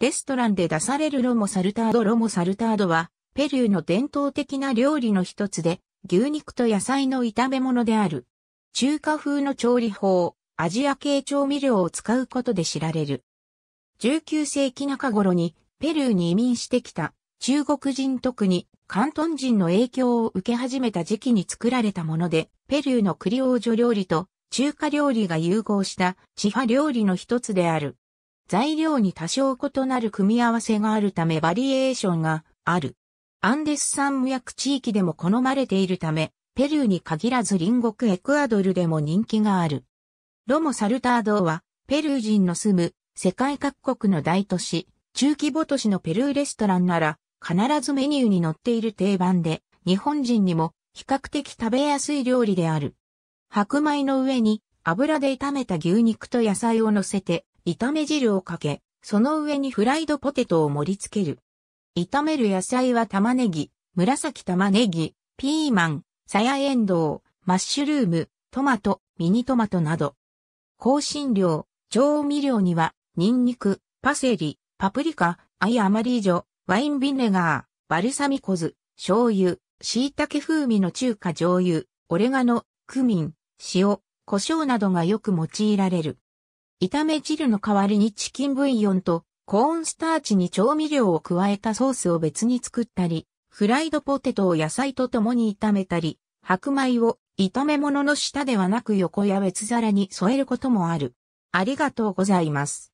レストランで出されるロモサルタードロモサルタードは、ペルーの伝統的な料理の一つで、牛肉と野菜の炒め物である。中華風の調理法、アジア系調味料を使うことで知られる。19世紀中頃にペルーに移民してきた中国人特に関東人の影響を受け始めた時期に作られたもので、ペルーのクリオージョ料理と中華料理が融合した地派料理の一つである。材料に多少異なる組み合わせがあるためバリエーションがある。アンデス山脈地域でも好まれているため、ペルーに限らず隣国エクアドルでも人気がある。ロモ・サルタードは、ペルー人の住む世界各国の大都市、中規模都市のペルーレストランなら、必ずメニューに載っている定番で、日本人にも比較的食べやすい料理である。白米の上に油で炒めた牛肉と野菜を乗せて、炒め汁をかけ、その上にフライドポテトを盛り付ける。炒める野菜は玉ねぎ、紫玉ねぎ、ピーマン、さやえんマッシュルーム、トマト、ミニトマトなど。香辛料、調味料には、ニンニク、パセリ、パプリカ、アイアマリージョ、ワインビネガー、バルサミコ酢、醤油、椎茸風味の中華醤油、オレガノ、クミン、塩、胡椒などがよく用いられる。炒め汁の代わりにチキンブイヨンとコーンスターチに調味料を加えたソースを別に作ったり、フライドポテトを野菜と共に炒めたり、白米を炒め物の下ではなく横や別皿に添えることもある。ありがとうございます。